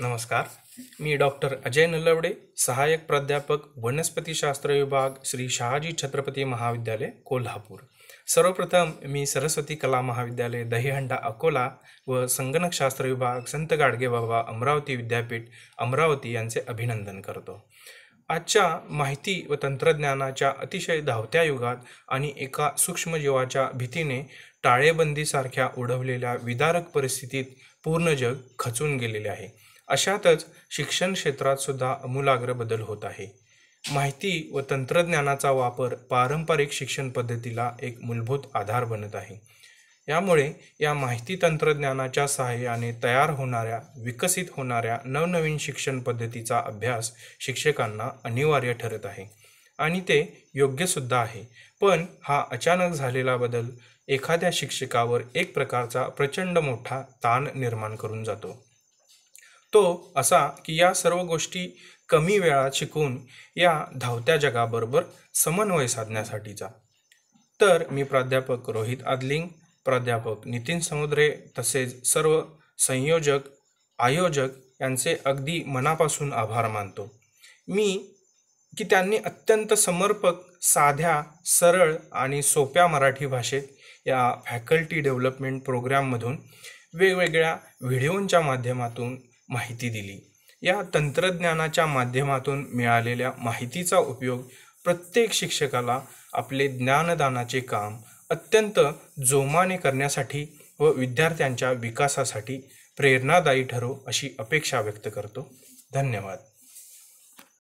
नमस्कार मी डॉक्टर अजय नलवडे सहाय्यक प्राध्यापक वनस्पतीशास्त्र विभाग श्री शहाजी छत्रपती महाविद्यालय कोल्हापूर सर्वप्रथम मी सरस्वती कला महाविद्यालय दहीहंडा अकोला व संगणकशास्त्र विभाग संत गाडगेबाबा अमरावती विद्यापीठ अमरावती यांचे अभिनंदन करतो आजच्या माहिती व तंत्रज्ञानाच्या अतिशय धावत्या युगात आणि एका सूक्ष्मजीवाच्या भीतीने टाळेबंदीसारख्या उडवलेल्या विदारक परिस्थितीत पूर्ण जग खचून गेलेले आहे अशातच शिक्षण क्षेत्रात सुद्धा अमूलाग्र बदल होत आहे माहिती व तंत्रज्ञानाचा वापर पारंपरिक शिक्षण पद्धतीला एक मूलभूत आधार बनत आहे यामुळे या माहिती तंत्रज्ञानाच्या सहाय्याने तयार होणाऱ्या विकसित होणाऱ्या नवनवीन शिक्षण पद्धतीचा अभ्यास शिक्षकांना अनिवार्य ठरत आहे आणि ते योग्यसुद्धा आहे पण हा अचानक झालेला बदल एखाद्या शिक्षकावर एक प्रकारचा प्रचंड मोठा ताण निर्माण करून जातो तो असा की या सर्व गोष्टी कमी वेळात शिकून या धावत्या जगाबरोबर समन्वय साधण्यासाठीचा तर मी प्राध्यापक रोहित आदलिंग प्राध्यापक नितीन समुद्रे तसेच सर्व संयोजक आयोजक यांचे अगदी मनापासून आभार मानतो मी की त्यांनी अत्यंत समर्पक साध्या सरळ आणि सोप्या मराठी भाषेत या फॅकल्टी डेव्हलपमेंट प्रोग्राममधून वेगवेगळ्या व्हिडिओंच्या माध्यमातून माहिती दिली या तंत्रज्ञानाच्या माध्यमातून मिळालेल्या माहितीचा उपयोग प्रत्येक शिक्षकाला आपले ज्ञानदानाचे काम अत्यंत जोमाने करण्यासाठी व विद्यार्थ्यांच्या विकासासाठी प्रेरणादायी ठरो अशी अपेक्षा व्यक्त करतो धन्यवाद